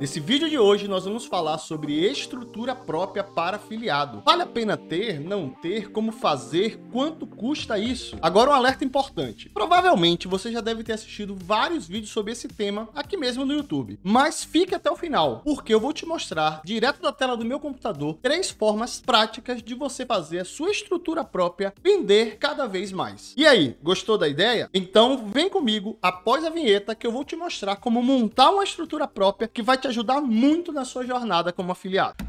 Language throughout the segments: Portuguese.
Nesse vídeo de hoje nós vamos falar sobre estrutura própria para afiliado. Vale a pena ter, não ter, como fazer, quanto custa isso? Agora um alerta importante. Provavelmente você já deve ter assistido vários vídeos sobre esse tema aqui mesmo no YouTube. Mas fique até o final, porque eu vou te mostrar direto da tela do meu computador três formas práticas de você fazer a sua estrutura própria vender cada vez mais. E aí, gostou da ideia? Então vem comigo após a vinheta que eu vou te mostrar como montar uma estrutura própria que vai te ajudar muito na sua jornada como afiliado.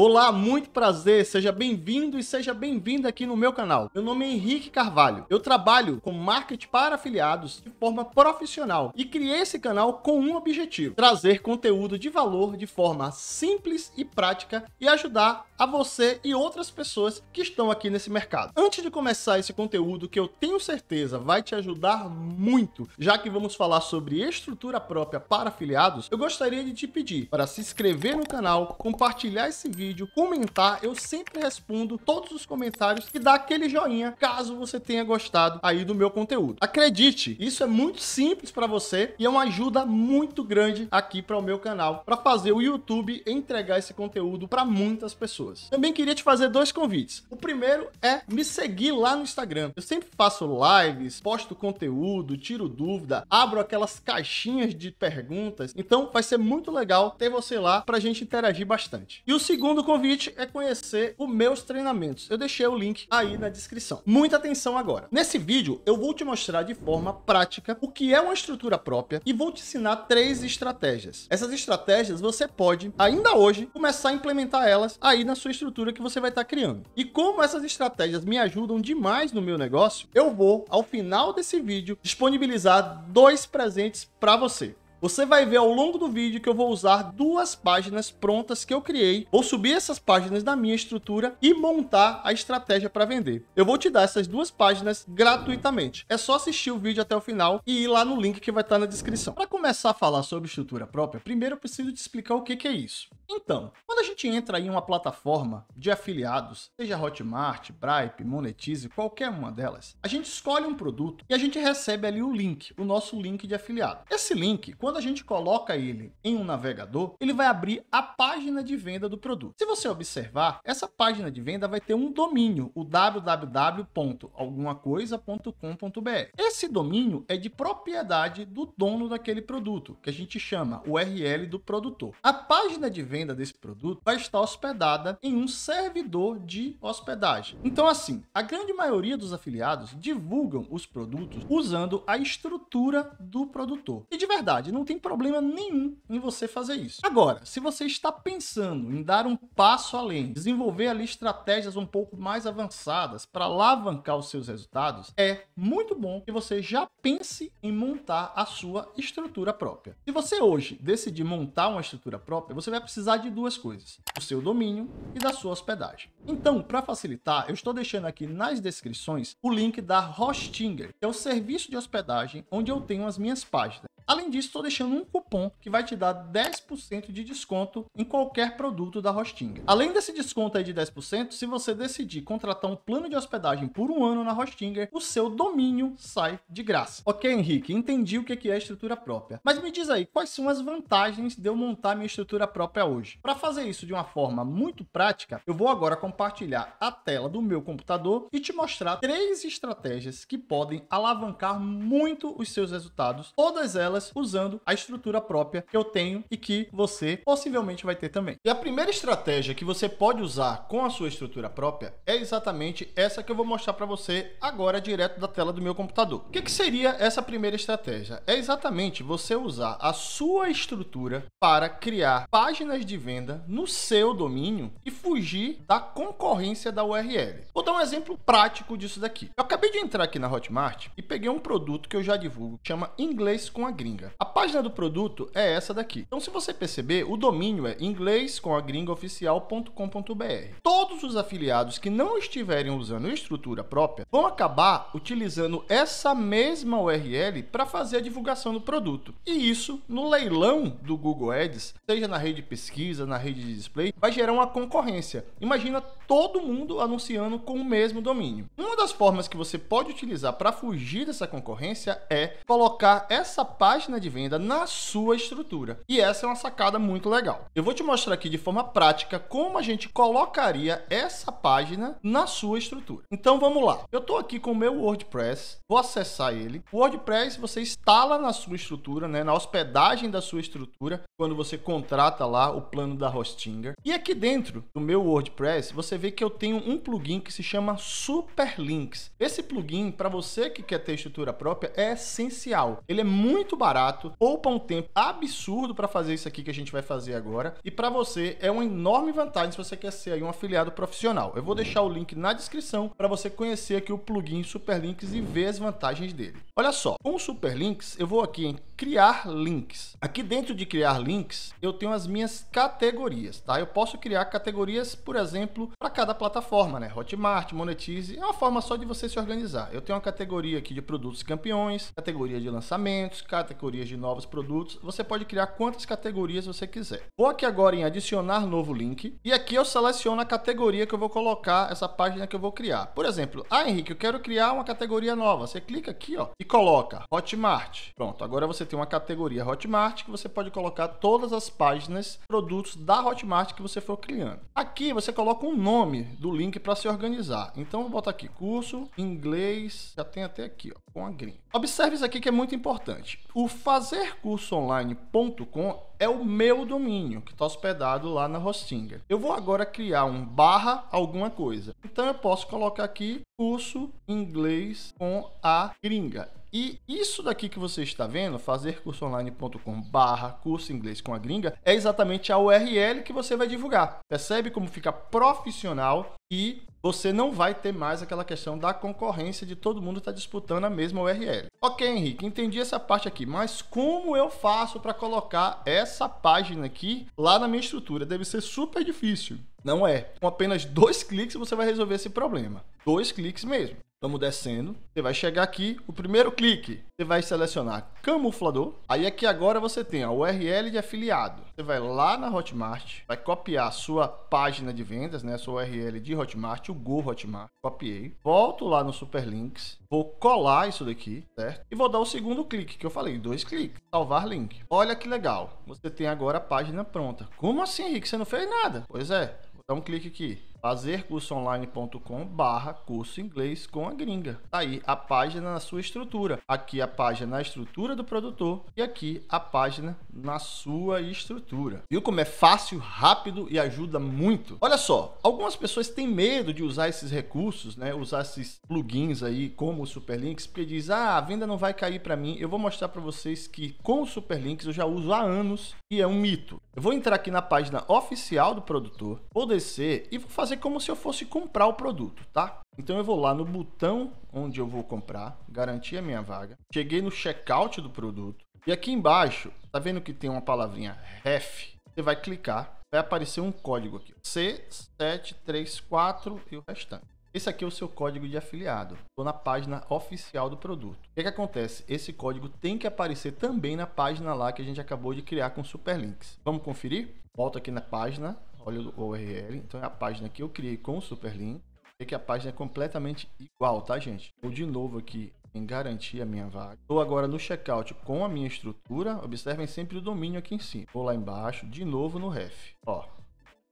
Olá, muito prazer, seja bem-vindo e seja bem-vinda aqui no meu canal. Meu nome é Henrique Carvalho. Eu trabalho com marketing para afiliados de forma profissional e criei esse canal com um objetivo: trazer conteúdo de valor de forma simples e prática e ajudar a você e outras pessoas que estão aqui nesse mercado. Antes de começar esse conteúdo que eu tenho certeza vai te ajudar muito, já que vamos falar sobre estrutura própria para afiliados, eu gostaria de te pedir para se inscrever no canal, compartilhar esse vídeo vídeo, comentar. Eu sempre respondo todos os comentários e dá aquele joinha caso você tenha gostado aí do meu conteúdo. Acredite, isso é muito simples para você e é uma ajuda muito grande aqui para o meu canal para fazer o YouTube entregar esse conteúdo para muitas pessoas. Também queria te fazer dois convites. O primeiro é me seguir lá no Instagram. Eu sempre faço lives, posto conteúdo, tiro dúvida, abro aquelas caixinhas de perguntas. Então vai ser muito legal ter você lá para a gente interagir bastante. E o segundo segundo convite é conhecer os meus treinamentos. Eu deixei o link aí na descrição. Muita atenção agora. Nesse vídeo, eu vou te mostrar de forma prática o que é uma estrutura própria e vou te ensinar três estratégias. Essas estratégias você pode, ainda hoje, começar a implementar elas aí na sua estrutura que você vai estar tá criando. E como essas estratégias me ajudam demais no meu negócio, eu vou, ao final desse vídeo, disponibilizar dois presentes para você. Você vai ver ao longo do vídeo que eu vou usar duas páginas prontas que eu criei, vou subir essas páginas na minha estrutura e montar a estratégia para vender. Eu vou te dar essas duas páginas gratuitamente. É só assistir o vídeo até o final e ir lá no link que vai estar tá na descrição. Para começar a falar sobre estrutura própria, primeiro eu preciso te explicar o que, que é isso. Então, quando a gente entra em uma plataforma de afiliados, seja Hotmart, Bripe, Monetize, qualquer uma delas, a gente escolhe um produto e a gente recebe ali o link, o nosso link de afiliado. Esse link, quando quando a gente coloca ele em um navegador, ele vai abrir a página de venda do produto. Se você observar, essa página de venda vai ter um domínio, o www.algumacoisa.com.br. Esse domínio é de propriedade do dono daquele produto, que a gente chama URL do produtor. A página de venda desse produto vai estar hospedada em um servidor de hospedagem. Então, assim, a grande maioria dos afiliados divulgam os produtos usando a estrutura do produtor. E de verdade, não tem problema nenhum em você fazer isso. Agora, se você está pensando em dar um passo além, desenvolver ali estratégias um pouco mais avançadas para alavancar os seus resultados, é muito bom que você já pense em montar a sua estrutura própria. Se você hoje decidir montar uma estrutura própria, você vai precisar de duas coisas: o seu domínio e da sua hospedagem. Então, para facilitar, eu estou deixando aqui nas descrições o link da Hostinger, que é o serviço de hospedagem onde eu tenho as minhas páginas. Além disso, estou deixando um cupom que vai te dar 10% de desconto em qualquer produto da Hostinger. Além desse desconto aí de 10%, se você decidir contratar um plano de hospedagem por um ano na Hostinger, o seu domínio sai de graça. Ok, Henrique, entendi o que é estrutura própria. Mas me diz aí, quais são as vantagens de eu montar minha estrutura própria hoje? Para fazer isso de uma forma muito prática, eu vou agora compartilhar a tela do meu computador e te mostrar três estratégias que podem alavancar muito os seus resultados, todas elas elas usando a estrutura própria que eu tenho e que você possivelmente vai ter também. E a primeira estratégia que você pode usar com a sua estrutura própria é exatamente essa que eu vou mostrar para você agora direto da tela do meu computador. O que, que seria essa primeira estratégia? É exatamente você usar a sua estrutura para criar páginas de venda no seu domínio e fugir da concorrência da URL. Vou dar um exemplo prático disso daqui. Eu acabei de entrar aqui na Hotmart e peguei um produto que eu já divulgo, que chama Inglês com a Green gringa. A página do produto é essa daqui. Então, se você perceber, o domínio é inglês com a gringaoficial.com.br. Todos os afiliados que não estiverem usando estrutura própria vão acabar utilizando essa mesma URL para fazer a divulgação do produto. E isso no leilão do Google Ads, seja na rede de pesquisa, na rede de display, vai gerar uma concorrência. Imagina todo mundo anunciando com o mesmo domínio. Uma das formas que você pode utilizar para fugir dessa concorrência é colocar essa página página né, de venda na sua estrutura. E essa é uma sacada muito legal. Eu vou te mostrar aqui de forma prática como a gente colocaria essa página na sua estrutura. Então vamos lá. Eu estou aqui com o meu WordPress, vou acessar ele. O WordPress você instala na sua estrutura, né, na hospedagem da sua estrutura, quando você contrata lá o plano da Hostinger. E aqui dentro do meu WordPress, você vê que eu tenho um plugin que se chama Superlinks. Esse plugin, para você que quer ter estrutura própria, é essencial. Ele é muito barato, poupa um tempo absurdo para fazer isso aqui que a gente vai fazer agora. E para você é uma enorme vantagem se você quer ser aí um afiliado profissional. Eu vou deixar o link na descrição para você conhecer aqui o plugin Superlinks e ver as vantagens dele. Olha só, com o Superlinks, eu vou aqui em criar links. Aqui dentro de criar links, eu tenho as minhas categorias, tá? Eu posso criar categorias, por exemplo, para cada plataforma, né? Hotmart, Monetize, é uma forma só de você se organizar. Eu tenho uma categoria aqui de produtos campeões, categoria de lançamentos, categorias de novos produtos, você pode criar quantas categorias você quiser. Vou aqui agora em adicionar novo link e aqui eu seleciono a categoria que eu vou colocar essa página que eu vou criar. Por exemplo, ah Henrique, eu quero criar uma categoria nova. Você clica aqui ó e coloca Hotmart. Pronto, agora você tem uma categoria Hotmart que você pode colocar todas as páginas, produtos da Hotmart que você for criando. Aqui você coloca um nome do link para se organizar. Então vou botar aqui curso inglês, já tem até aqui ó, com a green. Observe isso aqui que é muito importante. O fazercursoonline.com é o meu domínio que está hospedado lá na Hostinger. Eu vou agora criar um barra alguma coisa. Então eu posso colocar aqui curso inglês com a gringa. E isso daqui que você está vendo, fazercursoonline.com barra curso inglês com a gringa, é exatamente a URL que você vai divulgar. Percebe como fica profissional e você não vai ter mais aquela questão da concorrência de todo mundo estar tá disputando a mesma URL. Ok, Henrique, entendi essa parte aqui, mas como eu faço para colocar essa página aqui lá na minha estrutura? Deve ser super difícil. Não é. Com apenas dois cliques você vai resolver esse problema. Dois cliques mesmo. Estamos descendo. Você vai chegar aqui, o primeiro clique, você vai selecionar camuflador. Aí aqui agora você tem a URL de afiliado. Você vai lá na Hotmart, vai copiar a sua página de vendas, né? A sua URL de Hotmart, o Go Hotmart. Copiei. Volto lá no Superlinks, vou colar isso daqui, certo? E vou dar o segundo clique, que eu falei, dois cliques. Salvar link. Olha que legal. Você tem agora a página pronta. Como assim, Henrique? Você não fez nada? Pois é. Vou dar um clique aqui fazercursoonline.com barra curso inglês com a gringa. Tá aí a página na sua estrutura. Aqui a página na estrutura do produtor e aqui a página na sua estrutura. Viu como é fácil, rápido e ajuda muito? Olha só, algumas pessoas têm medo de usar esses recursos, né? Usar esses plugins aí como o Superlinks, porque diz: "Ah, a venda não vai cair para mim". Eu vou mostrar para vocês que com o Superlinks eu já uso há anos e é um mito. Eu vou entrar aqui na página oficial do produtor, vou descer e vou fazer fazer como se eu fosse comprar o produto, tá? Então eu vou lá no botão onde eu vou comprar, garantir a minha vaga. Cheguei no checkout do produto. E aqui embaixo, tá vendo que tem uma palavrinha ref? Você vai clicar, vai aparecer um código aqui. C734 e o restante. Esse aqui é o seu código de afiliado. Estou na página oficial do produto. O que, que, acontece? Esse código tem que aparecer também na página lá que a gente acabou de criar com Superlinks. Vamos conferir? Volto aqui na página olha o URL. Então é a página que eu criei com o SuperLink e que a página é completamente igual, tá, gente? Vou de novo aqui em garantir a minha vaga. Estou agora no checkout com a minha estrutura. Observem sempre o domínio aqui em cima. Vou lá embaixo, de novo no ref. Ó,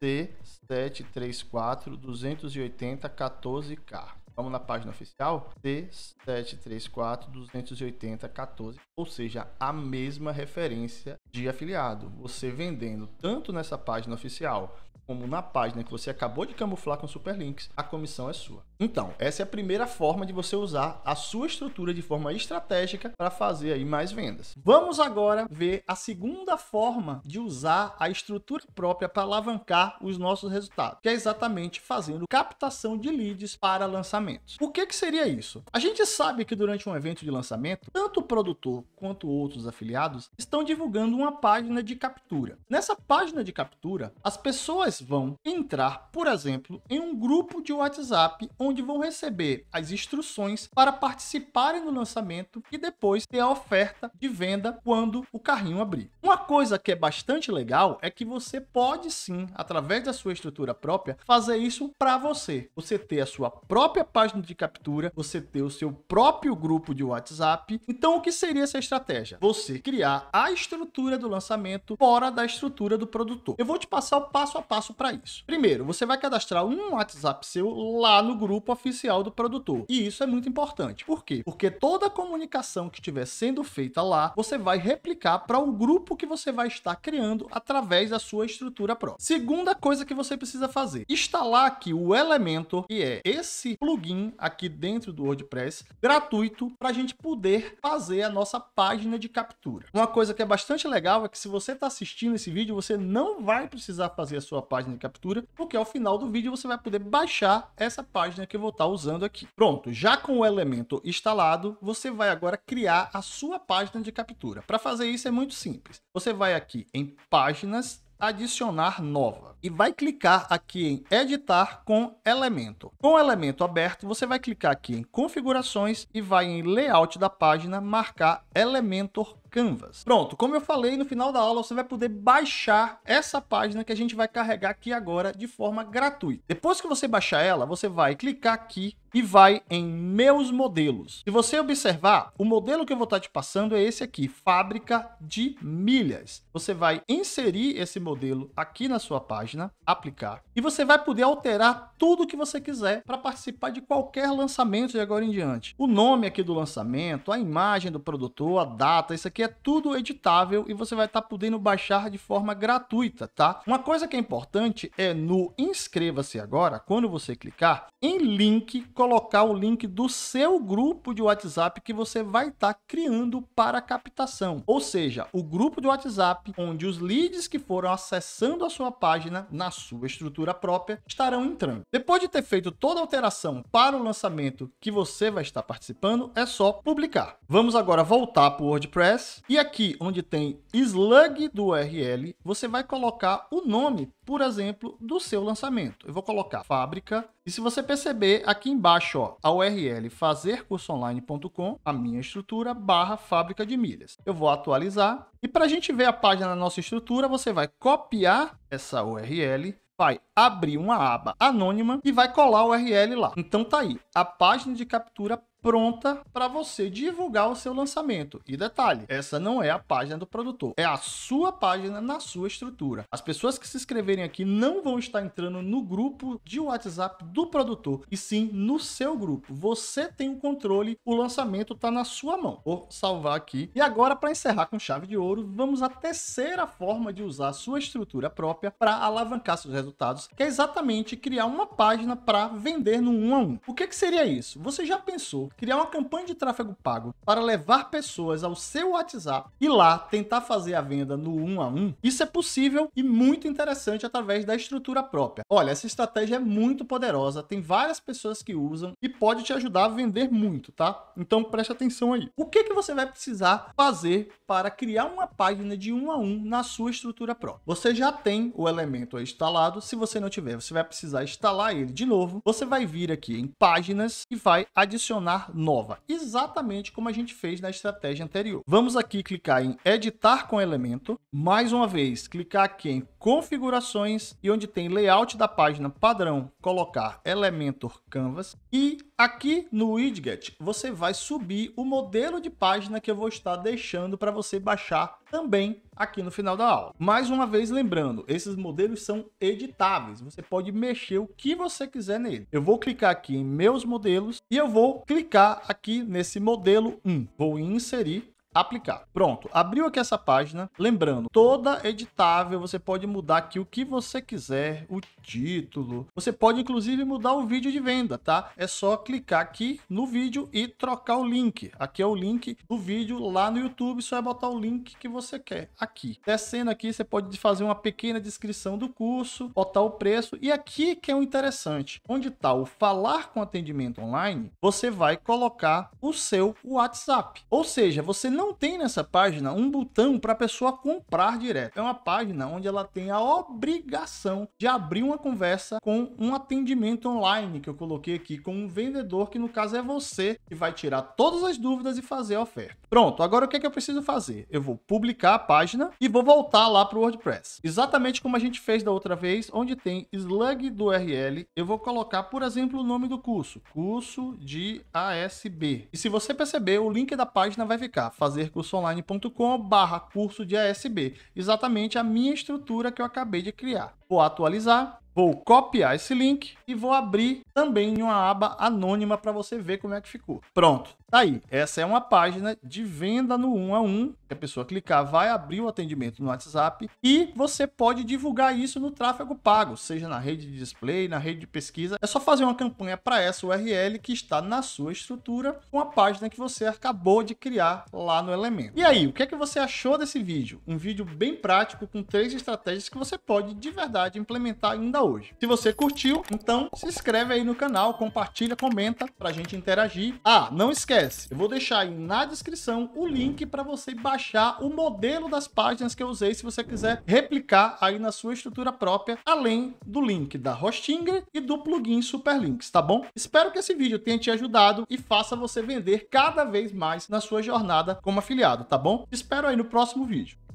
C734 280 14K vamos na página oficial, C734-280-14, ou seja, a mesma referência de afiliado. Você vendendo tanto nessa página oficial como na página que você acabou de camuflar com superlinks, a comissão é sua. Então, essa é a primeira forma de você usar a sua estrutura de forma estratégica para fazer aí mais vendas. Vamos agora ver a segunda forma de usar a estrutura própria para alavancar os nossos resultados, que é exatamente fazendo captação de leads para lançamento lançamentos. O que, que seria isso? A gente sabe que durante um evento de lançamento, tanto o produtor quanto outros afiliados estão divulgando uma página de captura. Nessa página de captura, as pessoas vão entrar, por exemplo, em um grupo de WhatsApp onde vão receber as instruções para participarem do lançamento e depois ter a oferta de venda quando o carrinho abrir. Uma coisa que é bastante legal é que você pode sim, através da sua estrutura própria, fazer isso para você. Você ter a sua própria página de captura, você ter o seu próprio grupo de WhatsApp. Então, o que seria essa estratégia? Você criar a estrutura do lançamento fora da estrutura do produtor. Eu vou te passar o passo a passo para isso. Primeiro, você vai cadastrar um WhatsApp seu lá no grupo oficial do produtor. E isso é muito importante. Por quê? Porque toda a comunicação que estiver sendo feita lá, você vai replicar para o grupo que você vai estar criando através da sua estrutura própria. Segunda coisa que você precisa fazer: instalar aqui o Elementor, que é esse plugin plugin aqui dentro do WordPress, gratuito, para a gente poder fazer a nossa página de captura. Uma coisa que é bastante legal é que se você está assistindo esse vídeo, você não vai precisar fazer a sua página de captura, porque ao final do vídeo você vai poder baixar essa página que eu vou estar tá usando aqui. Pronto, já com o elemento instalado, você vai agora criar a sua página de captura. Para fazer isso é muito simples. Você vai aqui em páginas, adicionar nova e vai clicar aqui em editar com elemento. Com o elemento aberto, você vai clicar aqui em configurações e vai em layout da página marcar Elementor Canvas. Pronto, como eu falei, no final da aula você vai poder baixar essa página que a gente vai carregar aqui agora de forma gratuita. Depois que você baixar ela, você vai clicar aqui e vai em meus modelos. Se você observar, o modelo que eu vou estar tá te passando é esse aqui, fábrica de milhas. Você vai inserir esse modelo aqui na sua página, aplicar, e você vai poder alterar tudo que você quiser para participar de qualquer lançamento de agora em diante. O nome aqui do lançamento, a imagem do produtor, a data, isso aqui é é tudo editável e você vai estar tá podendo baixar de forma gratuita, tá? Uma coisa que é importante é no inscreva-se agora, quando você clicar em link, colocar o link do seu grupo de WhatsApp que você vai estar tá criando para captação. Ou seja, o grupo de WhatsApp onde os leads que foram acessando a sua página na sua estrutura própria estarão entrando. Depois de ter feito toda a alteração para o lançamento que você vai estar participando, é só publicar. Vamos agora voltar para o WordPress e aqui, onde tem slug do URL, você vai colocar o nome, por exemplo, do seu lançamento. Eu vou colocar fábrica. E se você perceber, aqui embaixo, ó, a URL fazercursoonline.com, a minha estrutura, barra fábrica de milhas. Eu vou atualizar. E para a gente ver a página na nossa estrutura, você vai copiar essa URL, vai abrir uma aba anônima e vai colar o URL lá. Então tá aí, a página de captura pronta para você divulgar o seu lançamento. E detalhe, essa não é a página do produtor, é a sua página na sua estrutura. As pessoas que se inscreverem aqui não vão estar entrando no grupo de WhatsApp do produtor, e sim no seu grupo. Você tem o controle, o lançamento está na sua mão. Vou salvar aqui. E agora, para encerrar com chave de ouro, vamos à terceira forma de usar a sua estrutura própria para alavancar seus resultados, que é exatamente criar uma página para vender no um a O que, que seria isso? Você já pensou criar uma campanha de tráfego pago para levar pessoas ao seu WhatsApp e lá tentar fazer a venda no um a um, isso é possível e muito interessante através da estrutura própria. Olha, essa estratégia é muito poderosa, tem várias pessoas que usam e pode te ajudar a vender muito, tá? Então preste atenção aí. O que, que você vai precisar fazer para criar uma página de um a um na sua estrutura própria? Você já tem o elemento instalado, se você não tiver, você vai precisar instalar ele de novo. Você vai vir aqui em páginas e vai adicionar nova, exatamente como a gente fez na estratégia anterior. Vamos aqui clicar em editar com elemento, mais uma vez clicar aqui em configurações e onde tem layout da página padrão, colocar Elementor Canvas e aqui no widget você vai subir o modelo de página que eu vou estar deixando para você baixar também aqui no final da aula. Mais uma vez lembrando, esses modelos são editáveis, você pode mexer o que você quiser nele. Eu vou clicar aqui em meus modelos e eu vou clicar aqui nesse modelo 1. Vou inserir aplicar. Pronto, abriu aqui essa página. Lembrando, toda editável, você pode mudar aqui o que você quiser, o título. Você pode inclusive mudar o vídeo de venda, tá? É só clicar aqui no vídeo e trocar o link. Aqui é o link do vídeo lá no YouTube, só é botar o link que você quer aqui. Descendo aqui, você pode fazer uma pequena descrição do curso, botar o preço e aqui que é o interessante, onde está o falar com atendimento online, você vai colocar o seu WhatsApp. Ou seja, você não não tem nessa página um botão para a pessoa comprar direto. É uma página onde ela tem a obrigação de abrir uma conversa com um atendimento online que eu coloquei aqui com um vendedor que no caso é você que vai tirar todas as dúvidas e fazer a oferta. Pronto, agora o que é que eu preciso fazer? Eu vou publicar a página e vou voltar lá para o WordPress. Exatamente como a gente fez da outra vez, onde tem slug do URL, eu vou colocar, por exemplo, o nome do curso, curso de ASB. E se você perceber, o link da página vai ficar fazendo fazer cursoonline.com/barra curso de ASB, exatamente a minha estrutura que eu acabei de criar. Vou atualizar, vou copiar esse link e vou abrir também em uma aba anônima para você ver como é que ficou. Pronto, tá aí. Essa é uma página de venda no 1 a 1 que a pessoa clicar, vai abrir o atendimento no WhatsApp e você pode divulgar isso no tráfego pago, seja na rede de display, na rede de pesquisa. É só fazer uma campanha para essa URL que está na sua estrutura com a página que você acabou de criar lá no Elemento. E aí, o que é que você achou desse vídeo? Um vídeo bem prático com três estratégias que você pode de verdade implementar ainda hoje. Se você curtiu, então se inscreve aí no canal, compartilha, comenta para a gente interagir. Ah, não esquece, eu vou deixar aí na descrição o link para você baixar baixar o modelo das páginas que eu usei se você quiser replicar aí na sua estrutura própria, além do link da Hostinger e do plugin Superlinks, tá bom? Espero que esse vídeo tenha te ajudado e faça você vender cada vez mais na sua jornada como afiliado, tá bom? espero aí no próximo vídeo.